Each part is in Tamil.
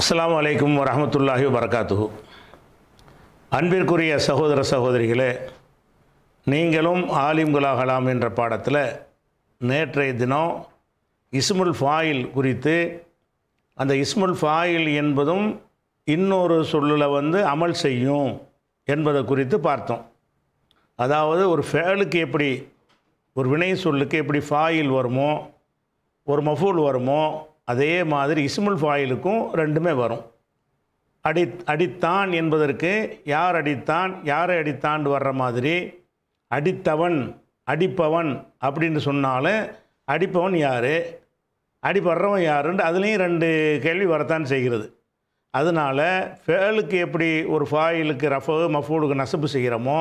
அஸ்லாம் வலைக்கம் வரமத்துல்லாஹி வரகாத்து அன்பிற்குரிய சகோதர சகோதரிகளே நீங்களும் ஆலிம்குலாகலாம் என்ற பாடத்தில் நேற்றைய தினம் இஸ்முல் ஃபாயில் குறித்து அந்த இஸ்முல் ஃபாயில் என்பதும் இன்னொரு சொல்லில் வந்து அமல் செய்யும் என்பதை குறித்து பார்த்தோம் அதாவது ஒரு ஃபேலுக்கு எப்படி ஒரு வினை சொல்லுக்கு எப்படி ஃபாயில் வருமோ ஒரு மஃபூல் வருமோ அதே மாதிரி இசுமுல் ஃபாயிலுக்கும் ரெண்டுமே வரும் அடி அடித்தான் என்பதற்கு யார் அடித்தான் யாரை அடித்தாண்டு வர்ற மாதிரி அடித்தவன் அடிப்பவன் அப்படின்னு சொன்னாலும் அடிப்பவன் யார் அடிப்படுறவன் யாருன்ட்டு அதுலேயும் ரெண்டு கேள்வி வரத்தான் செய்கிறது அதனால் ஃபேலுக்கு எப்படி ஒரு ஃபாயிலுக்கு ரஃபு மஃபூலுக்கு நசப்பு செய்கிறோமோ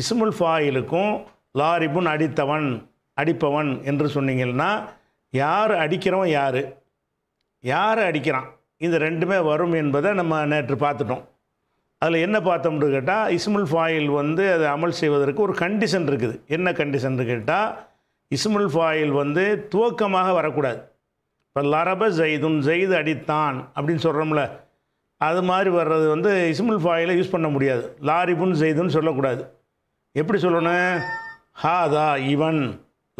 இசுமுல் ஃபாயிலுக்கும் லாரிபுன் அடித்தவன் அடிப்பவன் என்று சொன்னீங்கன்னா யார் அடிக்கிறவன் யார் யாரை அடிக்கிறான் இந்த ரெண்டுமே வரும் என்பதை நம்ம நேற்று பார்த்துட்டோம் அதில் என்ன பார்த்தோம்னு கேட்டால் இஸ்முல் ஃபாயில் வந்து அதை அமல் செய்வதற்கு ஒரு கண்டிஷன் இருக்குது என்ன கண்டிஷன் கேட்டால் இஸ்முல் ஃபாயில் வந்து துவக்கமாக வரக்கூடாது இப்போ லரப ஜெய்துன் ஜெய்து அடித்தான் அப்படின்னு சொல்கிறோம்ல அது மாதிரி வர்றது வந்து இஸ்முல் ஃபாயிலை யூஸ் பண்ண முடியாது லாரிபுன் ஜெய்துன்னு சொல்லக்கூடாது எப்படி சொல்லணும் ஹாதா இவன்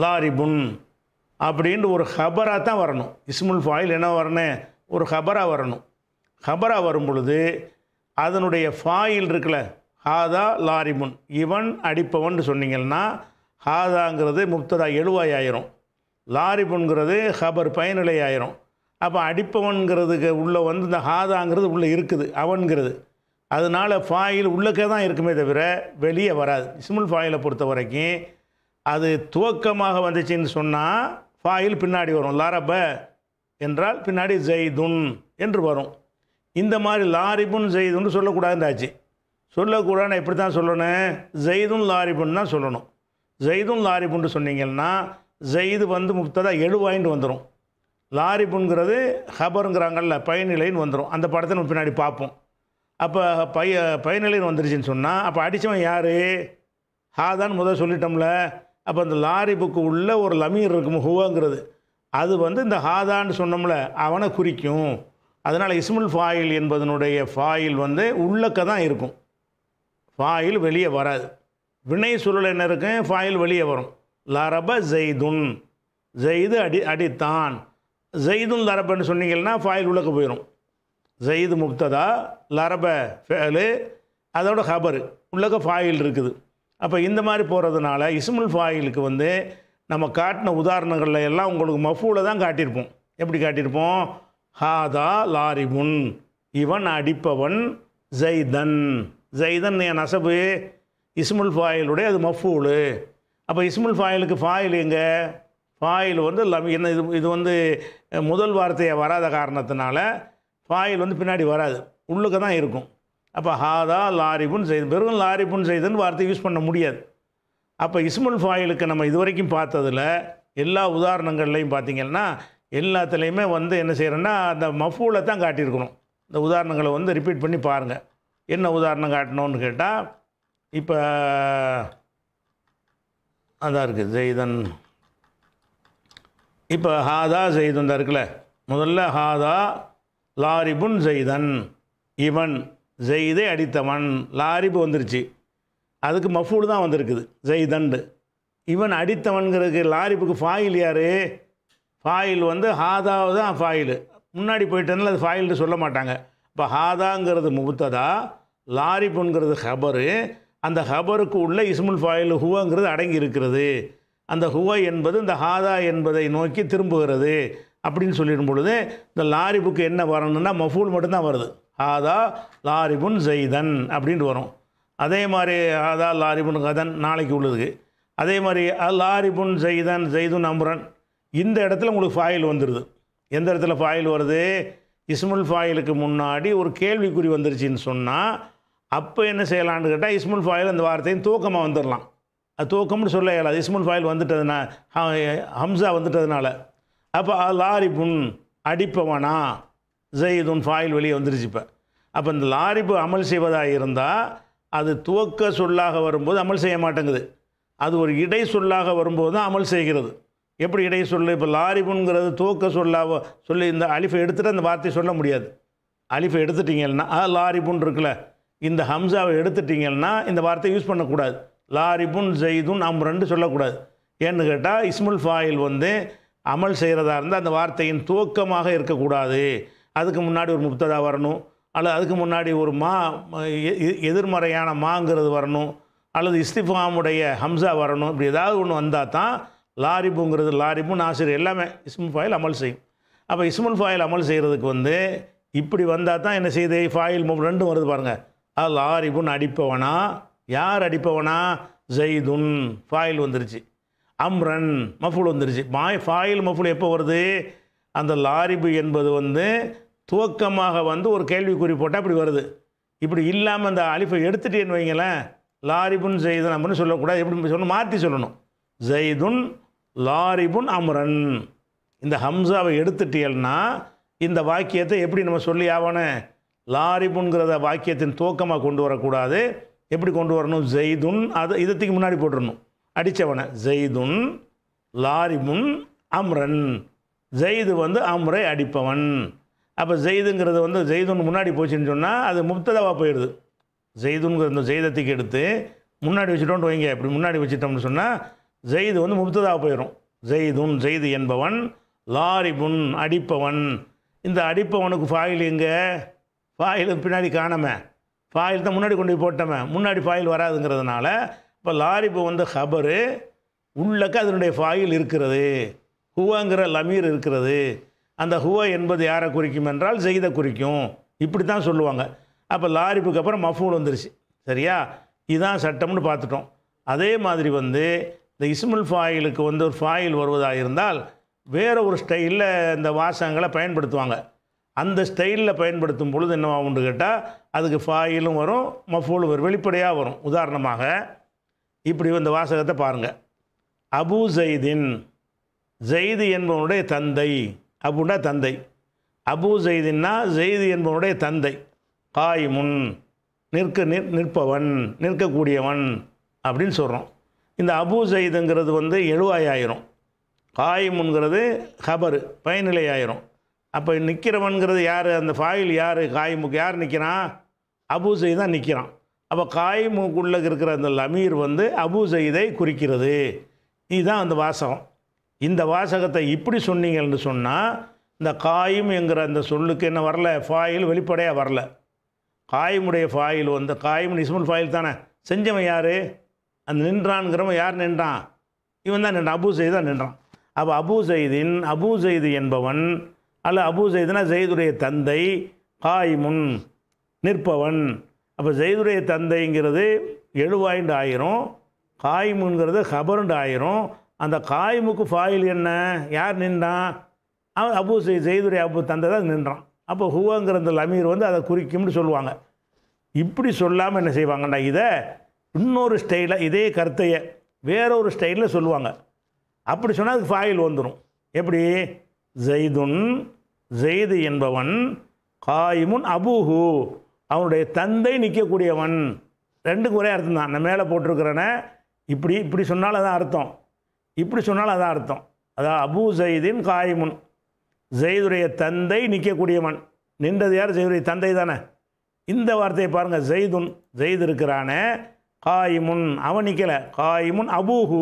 லாரிபுன் அப்படின்ட்டு ஒரு ஹபராக தான் வரணும் இஸ்முல் ஃபாயில் என்ன வரணும் ஒரு ஹபராக வரணும் ஹபராக வரும் பொழுது அதனுடைய ஃபாயில் இருக்குல்ல ஹாதா லாரிமுன் இவன் அடிப்பவன் சொன்னீங்கன்னா ஹாதாங்கிறது முப்ததா எழுவாய் ஆயிரும் லாரிபுன்கிறது ஹபர் பயனிலை ஆயிரும் அப்போ அடிப்பவன்கிறதுக்கு உள்ளே வந்து இந்த ஹாதாங்கிறது உள்ளே இருக்குது அவன்கிறது அதனால் ஃபாயில் உள்ளக்கே தான் இருக்குமே தவிர வெளியே வராது இஸ்முல் ஃபாயிலை பொறுத்த வரைக்கும் அது துவக்கமாக வந்துச்சுன்னு சொன்னால் ஃபாயில் பின்னாடி வரும் லாரப என்றால் பின்னாடி ஜெய்துன் என்று வரும் இந்த மாதிரி லாரிபுன் ஜெய்துன்னு சொல்லக்கூடாதுன்றாச்சு சொல்லக்கூடாதுன்னு எப்படி தான் சொல்லணும் ஜெய்துன் லாரிபுன் தான் சொல்லணும் ஜெய்துன் லாரிபுன்னு சொன்னீங்கன்னா ஜெய்து வந்து முப்ததா எழுவாயின்னு வந்துடும் லாரிபுன்கிறது ஹபருங்கிறாங்கல்ல பயனிலைன்னு வந்துடும் அந்த படத்தை நம்ம பின்னாடி பார்ப்போம் அப்போ பைய பயனிலைன்னு வந்துருச்சுன்னு சொன்னால் அப்போ அடித்தவன் யார் ஹாதான் முதல் சொல்லிட்டோம்ல அப்போ அந்த லாரி புக்கு உள்ளே ஒரு லமீர் இருக்கும் ஹூவாங்கிறது அது வந்து இந்த ஹாதான்னு சொன்னோம்ல அவனை குறிக்கும் அதனால் இஸ்முல் ஃபாயில் என்பதனுடைய ஃபாயில் வந்து உள்ளக்க தான் இருக்கும் ஃபாயில் வெளியே வராது வினை சுருள் என்ன இருக்கு ஃபாயில் வெளியே வரும் லரப ஜெய்துன் ஜெய்து அடி அடித்தான் ஜெய்துன் லரபன்னு சொன்னீங்கன்னா ஃபாயில் உள்ளக்க போயிடும் ஜெயிது முக்ததா லரப ஃபேலு அதோட ஹபரு உள்ளக்க ஃபாயில் இருக்குது அப்போ இந்த மாதிரி போகிறதுனால இஸ்முல் ஃபாயிலுக்கு வந்து நம்ம காட்டின உதாரணங்களில் எல்லாம் உங்களுக்கு மஃபூவில் தான் காட்டியிருப்போம் எப்படி காட்டியிருப்போம் ஹாதா முன் இவன் அடிப்பவன் ஜெய்தன் ஜெய்தன் என் நசபு இஸ்முல் ஃபாயிலுடைய அது மஃபூலு அப்போ இஸ்முல் ஃபாயிலுக்கு ஃபாயில் எங்கே ஃபாயில் வந்து லம் என்ன இது இது வந்து முதல் வார்த்தையை வராத காரணத்தினால ஃபாயில் வந்து பின்னாடி வராது உள்ளுக்கு தான் இருக்கும் அப்போ ஹாதா லாரி புன் செய்து வெறும் லாரி புன் செய்துன்னு வார்த்தை யூஸ் பண்ண முடியாது அப்போ இஸ்மல் ஃபாயிலுக்கு நம்ம இது வரைக்கும் பார்த்ததில் எல்லா உதாரணங்கள்லையும் பார்த்தீங்கன்னா எல்லாத்துலேயுமே வந்து என்ன செய்கிறோன்னா அந்த மஃபூலை தான் காட்டியிருக்கணும் இந்த உதாரணங்களை வந்து ரிப்பீட் பண்ணி பாருங்கள் என்ன உதாரணம் காட்டணும்னு கேட்டால் இப்போ அதான் இருக்குது ஜெய்தன் இப்போ ஹாதா ஜெய்தன் தான் இருக்குல்ல முதல்ல ஹாதா லாரிபுன் ஜெய்தன் இவன் ஜெய்தே அடித்தவன் லாரிப்பு வந்துருச்சு அதுக்கு மஃபூல் தான் வந்திருக்குது ஜெய்தண்டு இவன் அடித்தவன்கிறதுக்கு லாரிப்புக்கு ஃபாயில் யார் ஃபாயில் வந்து ஹாதாவது தான் ஃபாயில் முன்னாடி போயிட்டனால அது ஃபாயில்னு சொல்ல மாட்டாங்க இப்போ ஹாதாங்கிறது முகுத்ததா லாரிப்புங்கிறது ஹபரு அந்த ஹபருக்கு உள்ள இஸ்முல் ஃபாயில் ஹுவாங்கிறது அடங்கி இருக்கிறது அந்த ஹுவா என்பது இந்த ஹாதா என்பதை நோக்கி திரும்புகிறது அப்படின்னு சொல்லிடும் பொழுது இந்த லாரிப்புக்கு என்ன வரணும்னா மஃபூல் மட்டும்தான் வருது ஆதா லாரிபுன் ஜெய்தன் அப்படின்ட்டு வரும் அதே மாதிரி ஆதா லாரிபுன் கதன் நாளைக்கு உள்ளதுக்கு அதே மாதிரி லாரிபுன் ஜெய்தன் ஜெய்துன் அம்ரன் இந்த இடத்துல உங்களுக்கு ஃபாயில் வந்துடுது எந்த இடத்துல ஃபாயில் வருது இஸ்முல் ஃபாயிலுக்கு முன்னாடி ஒரு கேள்விக்குறி வந்துருச்சின்னு சொன்னால் அப்போ என்ன செய்யலான்னு கேட்டால் இஸ்முல் ஃபாயில் அந்த வார்த்தையும் தூக்கமாக வந்துடலாம் அது தூக்கம்னு சொல்ல இயலாது இஸ்முல் ஃபாயில் வந்துட்டதுனா ஹம்சா வந்துட்டதுனால அப்போ லாரிபுன் அடிப்பவனா ஜெயிதுன் ஃபாயில் வெளியே வந்துருச்சு இப்போ அப்போ இந்த லாரிப்பு அமல் செய்வதாக இருந்தால் அது துவக்க சொல்லாக வரும்போது அமல் செய்ய மாட்டேங்குது அது ஒரு இடை சொல்லாக வரும்போது தான் அமல் செய்கிறது எப்படி இடை சொல் இப்போ லாரிபுங்கிறது துவக்க சொல்லாக சொல்லி இந்த அலிஃபை எடுத்துகிட்டு அந்த வார்த்தையை சொல்ல முடியாது அலிஃபை எடுத்துட்டிங்கன்னா அது லாரிபுன் இருக்குல்ல இந்த ஹம்சாவை எடுத்துட்டிங்கன்னா இந்த வார்த்தையை யூஸ் பண்ணக்கூடாது லாரிபுன் ஜெய்துன் ரெண்டு சொல்லக்கூடாது ஏன்னு கேட்டால் இஸ்முல் ஃபாயில் வந்து அமல் செய்கிறதா இருந்தால் அந்த வார்த்தையின் துவக்கமாக இருக்கக்கூடாது அதுக்கு முன்னாடி ஒரு முப்ததா வரணும் அல்லது அதுக்கு முன்னாடி ஒரு மா எதிர்மறையான மாங்கிறது வரணும் அல்லது இஸ்திஃபாமுடைய ஹம்சா வரணும் இப்படி ஏதாவது ஒன்று வந்தால் தான் லாரிபுங்கிறது லாரிபு நாசிர் எல்லாமே இஸ்மு ஃபாயில் அமல் செய்யும் அப்போ இஸ்முல் ஃபாயில் அமல் செய்கிறதுக்கு வந்து இப்படி வந்தால் தான் என்ன செய்தே ஃபாயில் மூணு ரெண்டும் வருது பாருங்கள் அது லாரிபுன்னு அடிப்பவனா யார் அடிப்பவனா ஜெய்துன் ஃபாயில் வந்துருச்சு அம்ரன் மஃபுல் வந்துருச்சு மாய் ஃபாயில் மஃபுல் எப்போ வருது அந்த லாரிபு என்பது வந்து துவக்கமாக வந்து ஒரு கேள்விக்குறி போட்டால் இப்படி வருது இப்படி இல்லாமல் அந்த அலிஃபை எடுத்துட்டேன்னு வைங்களேன் லாரிபுன் ஜெய்து அப்படின்னு சொல்லக்கூடாது எப்படி சொல்லணும் மாற்றி சொல்லணும் ஜெய்துன் லாரிபுன் அமரன் இந்த ஹம்சாவை எடுத்துட்டியல்னா இந்த வாக்கியத்தை எப்படி நம்ம சொல்லி ஆவானே லாரிபுன்கிறத வாக்கியத்தின் துவக்கமாக கொண்டு வரக்கூடாது எப்படி கொண்டு வரணும் ஜெய்துன் அது இதத்துக்கு முன்னாடி போட்டுடணும் அடித்தவனை ஜெய்துன் லாரிபுன் அம்ரன் ஜெயிது வந்து அம்ரை அடிப்பவன் அப்போ ஜெயிதுங்கிறது வந்து ஜெயிதுன்னு முன்னாடி போச்சுன்னு சொன்னால் அது முப்ததாவாக போயிடுது ஜெயிதுங்கிற இந்த ஜெய்தத்துக்கு எடுத்து முன்னாடி வச்சுட்டோம் வைங்க இப்படி முன்னாடி வச்சுட்டோம்னு சொன்னால் ஜெயிது வந்து முப்ததாக போயிடும் ஜெயிதுன் ஜெயிது என்பவன் லாரிபுன் அடிப்பவன் இந்த அடிப்பவனுக்கு ஃபாயில் எங்கே ஃபாயில் பின்னாடி காணாம ஃபாயில் தான் முன்னாடி கொண்டு போய் போட்டமே முன்னாடி ஃபாயில் வராதுங்கிறதுனால இப்போ லாரிபு வந்த ஹபரு உள்ளக்க அதனுடைய ஃபாயில் இருக்கிறது ஹுவாங்கிற லமீர் இருக்கிறது அந்த ஹுவா என்பது யாரை குறிக்கும் என்றால் ஜெயிதை குறிக்கும் இப்படி தான் சொல்லுவாங்க அப்போ லாரிப்புக்கு அப்புறம் மஃபூல் வந்துருச்சு சரியா இதுதான் சட்டம்னு பார்த்துட்டோம் அதே மாதிரி வந்து இந்த இஸ்முல் ஃபாயிலுக்கு வந்து ஒரு ஃபாயில் வருவதாக இருந்தால் வேறு ஒரு ஸ்டைலில் இந்த வாசகங்களை பயன்படுத்துவாங்க அந்த ஸ்டைலில் பயன்படுத்தும் பொழுது என்னவா உண்டு கேட்டால் அதுக்கு ஃபாயிலும் வரும் மஃபூலும் வரும் வெளிப்படையாக வரும் உதாரணமாக இப்படி இந்த வாசகத்தை பாருங்கள் அபு ஜெய்தின் ஜெய்து என்பவனுடைய தந்தை அப்படின்னா தந்தை அபு ஜெய்தின்னா ஜெய்து என்பவனுடைய தந்தை காய் முன் நிற்க நிற் நிற்பவன் நிற்கக்கூடியவன் அப்படின்னு சொல்கிறோம் இந்த அபு ஜெய்துங்கிறது வந்து காய் முன்கிறது ஹபரு பயனிலை ஆயிரும் அப்போ நிற்கிறவன்கிறது யார் அந்த ஃபாயில் யார் காயிமுக்கு யார் நிற்கிறான் அபு ஜெய் தான் நிற்கிறான் அப்போ காயிமுக்குள்ளே இருக்கிற அந்த லமீர் வந்து அபு ஜெய்தை குறிக்கிறது இதுதான் அந்த வாசகம் இந்த வாசகத்தை இப்படி சொன்னீங்கன்னு சொன்னால் இந்த காயும் என்கிற அந்த சொல்லுக்கு என்ன வரல ஃபாயில் வெளிப்படையாக வரல காயமுடைய ஃபாயில் வந்து காயும் இஸ்முல் ஃபாயில் தானே செஞ்சவன் யார் அந்த நின்றான்ங்கிறவன் யார் நின்றான் இவன் தான் நின்றான் அபு செய்து தான் நின்றான் அப்போ அபு செய்தின் அபு செய்து என்பவன் அல்ல அபு செய்துனா ஜெயிதுடைய தந்தை காயிமுன் நிற்பவன் அப்போ ஜெயிதுடைய தந்தைங்கிறது எழுவாயிண்டு ஆயிரும் காயிமுங்கிறது ஹபருண்டு ஆயிரும் அந்த காயமுக்கு ஃபாயில் என்ன யார் நின்றான் அவன் அபு செய்துரை அபு தான் நின்றான் அப்போ ஹுவாங்கிற அந்த லமீர் வந்து அதை குறிக்கும்னு சொல்லுவாங்க இப்படி சொல்லாமல் என்ன செய்வாங்கண்ணா இதை இன்னொரு ஸ்டைலில் இதே கருத்தையை வேற ஒரு ஸ்டைலில் சொல்லுவாங்க அப்படி சொன்னால் அதுக்கு ஃபாயில் வந்துடும் எப்படி ஜெய்துன் ஜெய்து என்பவன் காயிமுன் அபுஹு அவனுடைய தந்தை நிற்கக்கூடியவன் ரெண்டுக்கு ஒரே அர்த்தம் தான் நான் மேலே போட்டிருக்கிறன இப்படி இப்படி சொன்னால் தான் அர்த்தம் இப்படி சொன்னால் அதான் அர்த்தம் அதான் அபு ஜெயிதின் காயிமுன் ஜெயிதுடைய தந்தை நிற்கக்கூடியவன் நின்றது யார் ஜெயிதுடைய தந்தை தானே இந்த வார்த்தையை பாருங்கள் ஜெய்துன் ஜெயிது இருக்கிறானே காயிமுன் அவன் நிற்கலை காயிமுன் அபூஹு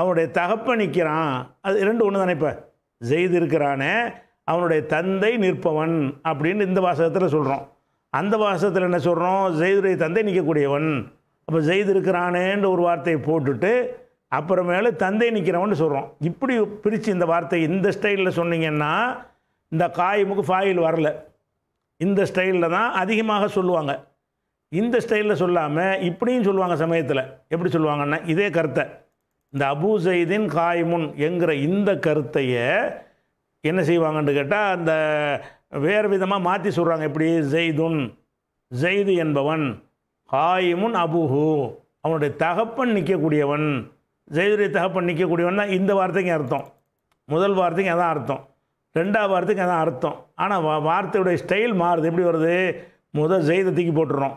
அவனுடைய தகப்பை நிற்கிறான் அது ரெண்டு ஒன்று தானே இப்போ ஜெய்து இருக்கிறானே அவனுடைய தந்தை நிற்பவன் அப்படின்னு இந்த வாசகத்தில் சொல்கிறோம் அந்த வாசகத்தில் என்ன சொல்கிறோம் ஜெயிதுடைய தந்தை நிற்கக்கூடியவன் அப்போ ஜெய்து இருக்கிறானேன்ற ஒரு வார்த்தையை போட்டுட்டு அப்புறமேல தந்தை நிற்கிறவன்னு சொல்கிறோம் இப்படி பிரித்து இந்த வார்த்தை இந்த ஸ்டைலில் சொன்னீங்கன்னா இந்த காயமுக்கு ஃபாயில் வரல இந்த ஸ்டைலில் தான் அதிகமாக சொல்லுவாங்க இந்த ஸ்டைலில் சொல்லாமல் இப்படியும் சொல்லுவாங்க சமயத்தில் எப்படி சொல்லுவாங்கன்னா இதே கருத்தை இந்த அபூசைதின் காய்முன் என்கிற இந்த கருத்தையே என்ன செய்வாங்கன்னு கேட்டால் அந்த வேறு விதமாக மாற்றி சொல்கிறாங்க எப்படி ஜெய்துன் ஜெய்து என்பவன் காயிமுன் அபுஹு அவனுடைய தகப்பன் நிற்கக்கூடியவன் ஜெயுடைய தகப்பன் நிற்கக்கூடியவன்னா இந்த வார்த்தைக்கு அர்த்தம் முதல் வார்த்தைக்கு அதான் அர்த்தம் ரெண்டாவது வார்த்தைக்கு அதான் அர்த்தம் ஆனால் வா வார்த்தையுடைய ஸ்டைல் மாறுது எப்படி வருது முதல் ஜெய்தை தூக்கி போட்டுறோம்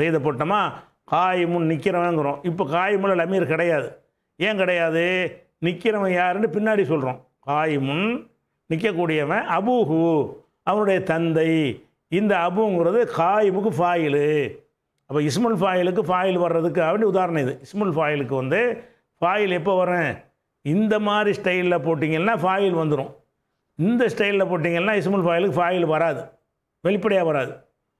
ஜெய்தை போட்டோமா காயமுன் நிற்கிறவங்கிறோம் இப்போ காயமுள்ள லமீர் கிடையாது ஏன் கிடையாது நிற்கிறவன் யாருன்னு பின்னாடி சொல்கிறோம் காயமுன் நிற்கக்கூடியவன் அபூஹு அவனுடைய தந்தை இந்த அபுங்கிறது காயிமுக்கு ஃபாயிலு அப்போ இஸ்முல் ஃபாயிலுக்கு ஃபாயில் வர்றதுக்கு அப்படின்னு உதாரணம் இது இஸ்முல் ஃபாயிலுக்கு வந்து ஃபாயில் எப்போ வரேன் இந்த மாதிரி ஸ்டைலில் போட்டிங்கன்னா ஃபாயில் வந்துடும் இந்த ஸ்டைலில் போட்டிங்கன்னா இசுமுல் ஃபாயிலுக்கு ஃபாயில் வராது வெளிப்படையாக வராது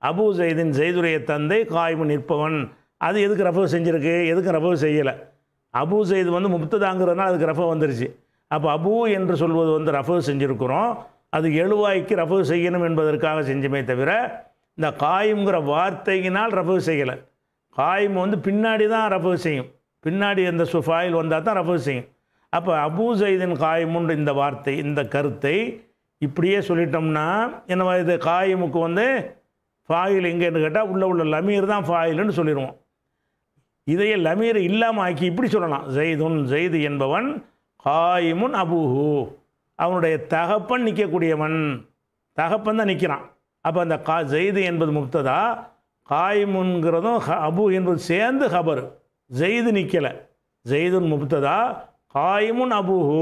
அபு ஜெய்தின் ஜெய்துடைய தந்தை காய்மு நிற்பவன் அது எதுக்கு ரஃபவ் செஞ்சுருக்கு எதுக்கு ரஃபவ் செய்யலை அபு ஜெய்து வந்து முப்ததாங்கிறதுனால அதுக்கு ரஃபவ் வந்துருச்சு அப்போ அபு என்று சொல்வது வந்து ரஃபவ் செஞ்சுருக்கிறோம் அது எழுவாய்க்கு ரஃபவ் செய்யணும் என்பதற்காக செஞ்சுமே தவிர இந்த காயுங்கிற வார்த்தையினால் ரஃபவ் செய்யலை காயும் வந்து பின்னாடி தான் ரஃபவ் செய்யும் பின்னாடி அந்த சுஃபாயில் வந்தால் தான் ரஃபு செய்யும் அப்போ அபு சைதின் காயமுன்ற இந்த வார்த்தை இந்த கருத்தை இப்படியே சொல்லிட்டோம்னா என்ன இது காயமுக்கு வந்து ஃபாயில் எங்கேன்னு கேட்டால் உள்ளே உள்ள லமீர் தான் ஃபாயில்னு சொல்லிடுவோம் இதையே லமீர் இல்லாமல் ஆக்கி இப்படி சொல்லலாம் ஜெய்துன் ஜெய்து என்பவன் காயிமுன் அபூஹு அவனுடைய தகப்பன் நிற்கக்கூடியவன் தகப்பன் தான் நிற்கிறான் அப்போ அந்த கா ஜெய்து என்பது முப்ததா காயிமுன்கிறதும் அபு என்பது சேர்ந்து ஹபர் ஜெயிது நிற்கலை ஜெயிதுன் முப்ததா காயிமுன் அபுஹு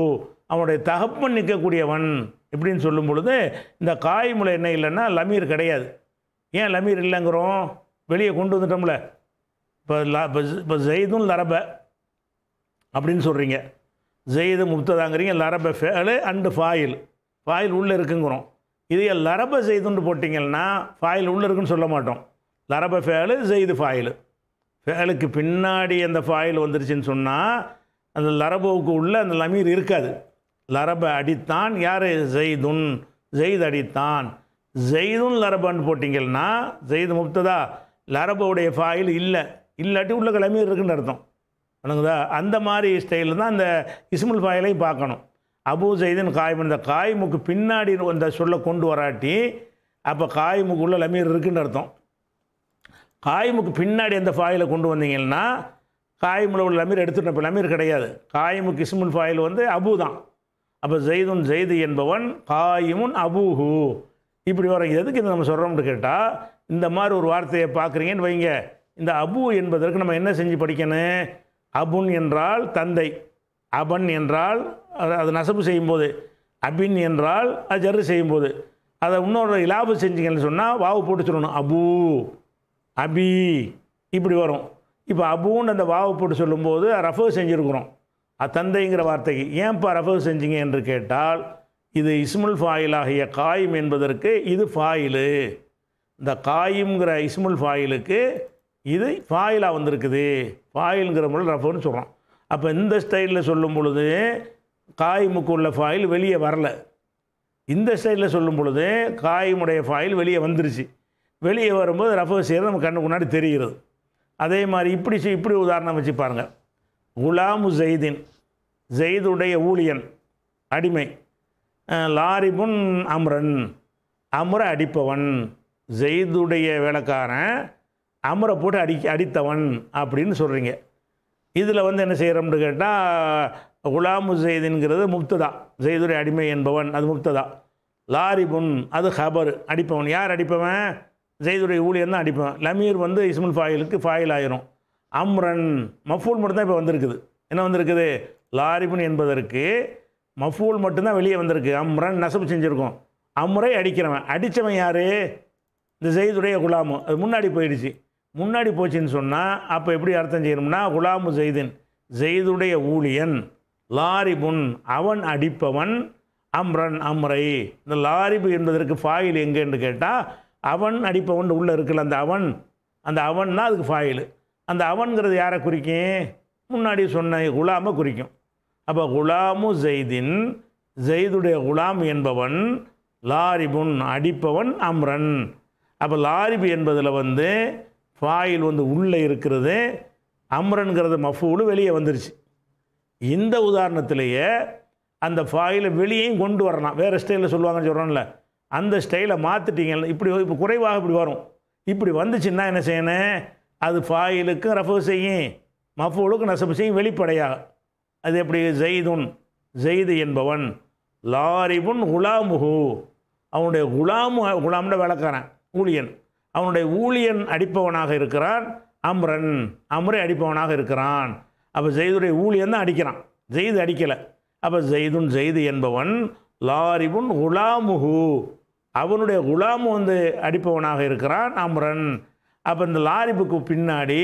அவனுடைய தகப்பன் நிற்கக்கூடியவன் இப்படின்னு சொல்லும் பொழுது இந்த காய்முலை என்ன இல்லைன்னா லமீர் கிடையாது ஏன் லமீர் இல்லைங்கிறோம் வெளியே கொண்டு வந்துட்டோம்ல இப்போ ல இப்போ ஜெயிதும் லரப அப்படின்னு சொல்கிறீங்க ஜெயிது முப்ததாங்கிறீங்க லரப ஃபேலு அண்டு ஃபாயில் ஃபாயில் உள்ளே இருக்குங்கிறோம் இதே லரப செய்துன்னு போட்டிங்கன்னா ஃபாயில் உள்ளே இருக்குன்னு சொல்ல மாட்டோம் லரப ஃபேலு ஜெயிது ஃபாயிலு ஃபேலுக்கு பின்னாடி அந்த ஃபாயில் வந்துருச்சுன்னு சொன்னால் அந்த லரபோவுக்கு உள்ளே அந்த லமீர் இருக்காது லரபை அடித்தான் யார் ஜெய்துன் ஜெயித் அடித்தான் ஜெய்துன் லரபான்னு போட்டிங்கன்னா ஜெயித் முப்ததா லரபவுடைய ஃபாயில் இல்லை இல்லாட்டி உள்ள லமீர் இருக்குன்னு அர்த்தம் வணங்குதா அந்த மாதிரி ஸ்டைலில் தான் அந்த இஸ்முல் ஃபாயிலையும் பார்க்கணும் அபு ஜெய்துன் காயம் இந்த காய்முக்கு பின்னாடி அந்த சொல்ல கொண்டு வராட்டி அப்போ காயமுக்கு உள்ள லமீர் இருக்குன்னு அர்த்தம் காயமுக்கு பின்னாடி அந்த ஃபாயிலை கொண்டு வந்தீங்கன்னா காயமில் உள்ள லமீர் எடுத்துட்டு இப்போ லமீர் கிடையாது காயமுக்கு இஸ்முல் ஃபாயில் வந்து அபு தான் அப்போ ஜெய்துன் ஜெய்து என்பவன் காயமுன் அபூஹு இப்படி வர எதுக்கு இந்த நம்ம சொல்கிறோம்னு கேட்டால் இந்த மாதிரி ஒரு வார்த்தையை பார்க்குறீங்கன்னு வைங்க இந்த அபு என்பதற்கு நம்ம என்ன செஞ்சு படிக்கணும் அபுன் என்றால் தந்தை அபன் என்றால் அது நசப்பு செய்யும்போது அபின் என்றால் அது ஜர்ரு செய்யும்போது அதை இன்னொரு இலாபம் செஞ்சீங்கன்னு சொன்னால் வாவு போட்டு சொல்லணும் அபு அபி இப்படி வரும் இப்போ அபுன்னு அந்த வாவு போட்டு சொல்லும்போது ரஃபர் செஞ்சுருக்குறோம் தந்தைங்கிற வார்த்தைக்கு ஏன்ப்பா ரஃபர் செஞ்சீங்க என்று கேட்டால் இது இஸ்முல் ஃபாயில் ஆகிய காயும் என்பதற்கு இது ஃபாயிலு இந்த காயுங்கிற இஸ்முல் ஃபாயிலுக்கு இது ஃபாயிலாக வந்திருக்குது ஃபாயிலுங்கிற முறை ரஃபர்னு சொல்கிறோம் அப்போ இந்த ஸ்டைலில் சொல்லும் பொழுது காயுமுக்கு உள்ள ஃபாயில் வெளியே வரல இந்த ஸ்டைலில் சொல்லும் பொழுது காயமுடைய ஃபாயில் வெளியே வந்துருச்சு வெளியே வரும்போது ரஃபர் செய்கிறது நம்ம கண்ணுக்கு முன்னாடி தெரிகிறது அதே மாதிரி இப்படி இப்படி உதாரணம் வச்சு பாருங்கள் குலாமு ஜெயிதின் ஜெயிதுடைய ஊழியன் அடிமை லாரி முன் அம்ரன் அமர அடிப்பவன் ஜெயிதுடைய வேலைக்காரன் அமுரை போட்டு அடி அடித்தவன் அப்படின்னு சொல்கிறீங்க இதில் வந்து என்ன செய்கிறோம்னு கேட்டால் குலாமு ஜெயிதுங்கிறது முப்ததா ஜெயிதுடைய அடிமை என்பவன் அது முப்ததா முன் அது ஹபர் அடிப்பவன் யார் அடிப்பவன் ஜெயிதுடைய ஊழியன் தான் அடிப்பேன் லமீர் வந்து இஸ்முல் ஃபாயிலுக்கு ஃபாயில் ஆயிரும் அம்ரன் மஃபூல் மட்டும்தான் இப்போ வந்திருக்குது என்ன வந்திருக்குது லாரிபுன் என்பதற்கு மஃபூல் மட்டும்தான் வெளியே வந்திருக்கு அம்ரன் நெசப்பு செஞ்சுருக்கோம் அம்ரை அடிக்கிறவன் அடித்தவன் யார் இந்த ஜெயிதுடைய குலாமு அது முன்னாடி போயிடுச்சு முன்னாடி போச்சுன்னு சொன்னால் அப்போ எப்படி அர்த்தம் செய்யணும்னா குலாமு ஜெய்தின் ஜெய்துடைய ஊழியன் லாரிபுன் அவன் அடிப்பவன் அம்ரன் அம்ரை இந்த லாரிபு என்பதற்கு ஃபாயில் எங்கேன்னு கேட்டால் அவன் அடிப்பவன் உள்ளே இருக்குல்ல அந்த அவன் அந்த அவன்னா அதுக்கு ஃபாயில் அந்த அவன்கிறது யாரை குறிக்கும் முன்னாடி சொன்ன குலாமை குறிக்கும் அப்போ குலாமு ஜெய்தின் ஜெய்துடைய குலாம் என்பவன் லாரிபுன் அடிப்பவன் அம்ரன் அப்போ லாரிபு என்பதில் வந்து ஃபாயில் வந்து உள்ளே இருக்கிறது அம்ரன்கிறது மஃபூலு வெளியே வந்துருச்சு இந்த உதாரணத்திலேயே அந்த ஃபாயிலை வெளியையும் கொண்டு வரலாம் வேறு ஸ்டைலில் சொல்லுவாங்கன்னு சொல்கிறோம்ல அந்த ஸ்டைலை மாற்றிட்டீங்கல்ல இப்படி இப்போ குறைவாக இப்படி வரும் இப்படி வந்துச்சுன்னா என்ன செய்யணும் அது ஃபாயிலுக்கும் ரஃபு செய்யும் மஃபூலுக்கும் நசபு செய்யும் வெளிப்படையாக அது எப்படி ஜெய்துன் ஜெய்து என்பவன் லாரிபுன் குலாமுகு அவனுடைய குலாமு குலாம்னு விளக்காரன் ஊழியன் அவனுடைய ஊழியன் அடிப்பவனாக இருக்கிறான் அம்ரன் அம்ரை அடிப்பவனாக இருக்கிறான் அப்போ ஜெய்துடைய ஊழியன் தான் அடிக்கிறான் ஜெய்து அடிக்கலை அப்போ ஜெய்துன் ஜெய்து என்பவன் லாரிபுன் குலாமுகு அவனுடைய குலாம் வந்து அடிப்பவனாக இருக்கிறான் அம்ரன் அப்போ இந்த லாரிப்புக்கு பின்னாடி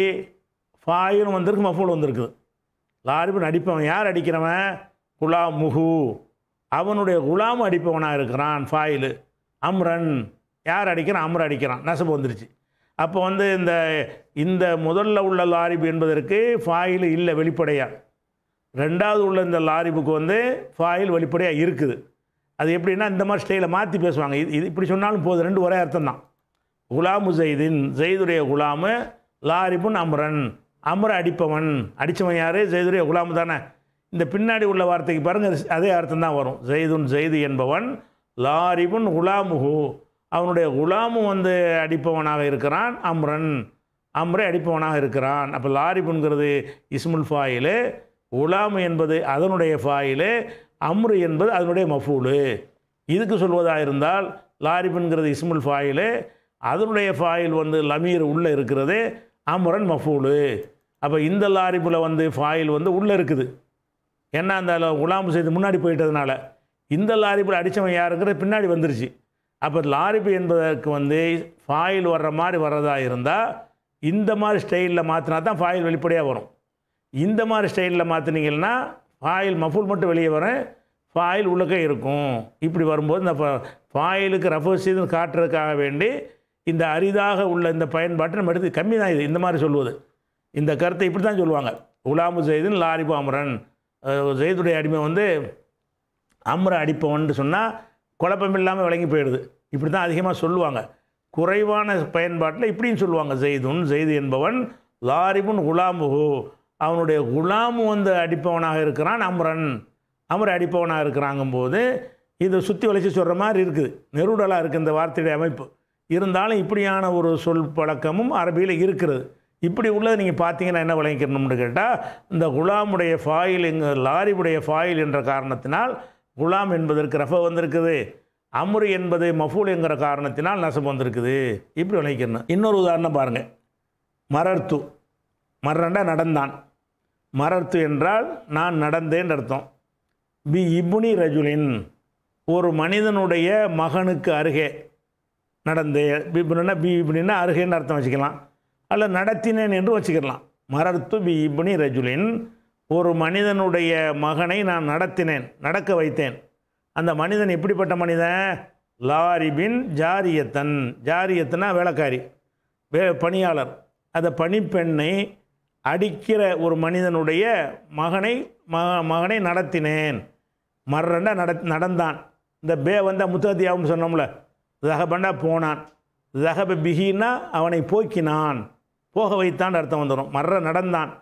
ஃபாயிலும் வந்திருக்கு மஃபூல் வந்திருக்குது லாரிப்பு அடிப்பவன் யார் அடிக்கிறவன் குலாம் முகு அவனுடைய குலாம் அடிப்பவனாக இருக்கிறான் ஃபாயில் அம்ரன் யார் அடிக்கிறான் அம்ரன் அடிக்கிறான் நெசப்பு வந்துருச்சு அப்போ வந்து இந்த இந்த முதல்ல உள்ள லாரிபு என்பதற்கு ஃபாயில் இல்லை வெளிப்படையாக ரெண்டாவது உள்ள இந்த லாரிபுக்கு வந்து ஃபாயில் வெளிப்படையாக இருக்குது அது எப்படின்னா இந்த மாதிரி ஸ்டைலில் மாற்றி பேசுவாங்க இது இது இப்படி சொன்னாலும் போது ரெண்டு ஒரே அர்த்தம் தான் குலாமு ஜெய்தின் ஜெய்துடைய குலாமு லாரிபுன் அமரன் அமர அடிப்பவன் அடித்தவன் யார் ஜெய்துடைய குலாமு தானே இந்த பின்னாடி உள்ள வார்த்தைக்கு பாருங்கள் அதே அர்த்தம் தான் வரும் ஜெய்துன் ஜெய்து என்பவன் லாரிபுன் குலாமுஹு அவனுடைய குலாமும் வந்து அடிப்பவனாக இருக்கிறான் அம்ரன் அம்ரை அடிப்பவனாக இருக்கிறான் அப்போ லாரிபுங்கிறது இஸ்முல் ஃபாயிலு குலாமு என்பது அதனுடைய ஃபாயிலு அம்ரு என்பது அதனுடைய மஃபூலு இதுக்கு சொல்வதாக இருந்தால் லாரிபுங்கிறது இஸ்முல் ஃபாயிலு அதனுடைய ஃபாயில் வந்து லமீர் உள்ளே இருக்கிறது அமுரன் மஃபூலு அப்போ இந்த லாரிபில் வந்து ஃபாயில் வந்து உள்ளே இருக்குது ஏன்னா அந்த குலாம் செய்து முன்னாடி போயிட்டதுனால இந்த லாரிபில் அடித்தவன் யாருங்கிறது பின்னாடி வந்துருச்சு அப்போ லாரிபு என்பதற்கு வந்து ஃபாயில் வர்ற மாதிரி வர்றதாக இருந்தால் இந்த மாதிரி ஸ்டைலில் மாற்றினா தான் ஃபாயில் வெளிப்படையாக வரும் இந்த மாதிரி ஸ்டைலில் மாற்றினீங்கன்னா ஃபாயில் மஃபுல் மட்டும் வெளியே வரேன் ஃபாயில் உள்ளக்கே இருக்கும் இப்படி வரும்போது இந்த ஃபாயிலுக்கு ரஃபர் செய்துன்னு காட்டுறதுக்காக வேண்டி இந்த அரிதாக உள்ள இந்த பயன்பாட்டை நம்ம எடுத்து கம்மி தான் இது இந்த மாதிரி சொல்லுவது இந்த கருத்தை இப்படி தான் சொல்லுவாங்க உலாமு ஜெயிதின் லாரிபு பாமரன் செய்துடைய அடிமை வந்து அம்ர அடிப்பவன் சொன்னால் குழப்பம் இல்லாமல் விளங்கி போயிடுது இப்படி தான் அதிகமாக சொல்லுவாங்க குறைவான பயன்பாட்டில் இப்படின்னு சொல்லுவாங்க ஜெய்துன் ஜெய்து என்பவன் லாரிபுன் குலாமுஹு அவனுடைய குலாம் வந்து அடிப்பவனாக இருக்கிறான் அம்ரன் அமர் அடிப்பவனாக இருக்கிறாங்கும்போது இது சுற்றி வளைச்சி சொல்கிற மாதிரி இருக்குது நெருடலாக இருக்குது இந்த வார்த்தையுடைய அமைப்பு இருந்தாலும் இப்படியான ஒரு சொல் பழக்கமும் அரபியில் இருக்கிறது இப்படி உள்ளது நீங்கள் பார்த்தீங்கன்னா என்ன விளங்கிக்கணும்னு கேட்டால் இந்த குலாமுடைய ஃபாயில் எங்கள் லாரிவுடைய ஃபாயில் என்ற காரணத்தினால் குலாம் என்பதற்கு ரஃப வந்திருக்குது அமுரு என்பது மஃபூல் என்கிற காரணத்தினால் நசம் வந்திருக்குது இப்படி விளங்கிக்கணும் இன்னொரு உதாரணம் பாருங்கள் மரர்த்து மரண்டா நடந்தான் மரத்து என்றால் நான் நடந்தேன் அர்த்தம் பி இபுனி ரஜுலின் ஒரு மனிதனுடைய மகனுக்கு அருகே நடந்தே பிபுனா பி இபுனா அருகேன்னு அர்த்தம் வச்சுக்கலாம் அல்ல நடத்தினேன் என்று வச்சுக்கலாம் மரத்து பி இபுனி ரஜுலின் ஒரு மனிதனுடைய மகனை நான் நடத்தினேன் நடக்க வைத்தேன் அந்த மனிதன் எப்படிப்பட்ட மனிதன் லாரிபின் ஜாரியத்தன் ஜாரியத்தனா வேலைக்காரி வே பணியாளர் அந்த பணிப்பெண்ணை அடிக்கிற ஒரு மனிதனுடைய மகனை மக மகனை நடத்தினேன் மர்றண்டா நட நடந்தான் இந்த பே வந்தால் முத்தாத்தியாவும் சொன்னோம்ல ஜகபண்டா போனான் ஜகப பிகின்னா அவனை போக்கினான் போக வைத்தான் அர்த்தம் வந்துடும் மர்ற நடந்தான்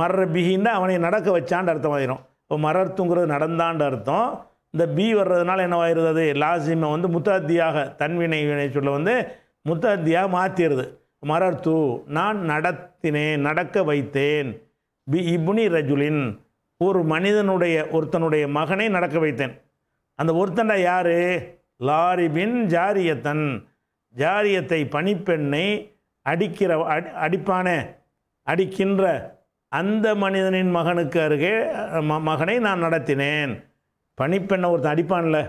மர்ற பிகின்னா அவனை நடக்க வச்சான் அர்த்தம் ஆயிரும் இப்போ மரர்த்துங்கிறது நடந்தான் அர்த்தம் இந்த பி வர்றதுனால என்னவாயிருந்தது லாசிமை வந்து முத்தாத்தியாக தன்வினை வினை சொல்ல வந்து முத்தாத்தியாக மாற்றிடுது மரத்து நான் நடத்தினேன் நடக்க வைத்தேன் பி இபுனி ரஜுலின் ஒரு மனிதனுடைய ஒருத்தனுடைய மகனை நடக்க வைத்தேன் அந்த ஒருத்தன்டா யார் லாரிபின் ஜாரியத்தன் ஜாரியத்தை பணிப்பெண்ணை அடிக்கிற அடி அடிப்பான அடிக்கின்ற அந்த மனிதனின் மகனுக்கு அருகே ம மகனை நான் நடத்தினேன் பணிப்பெண்ணை ஒருத்தன் அடிப்பான்ல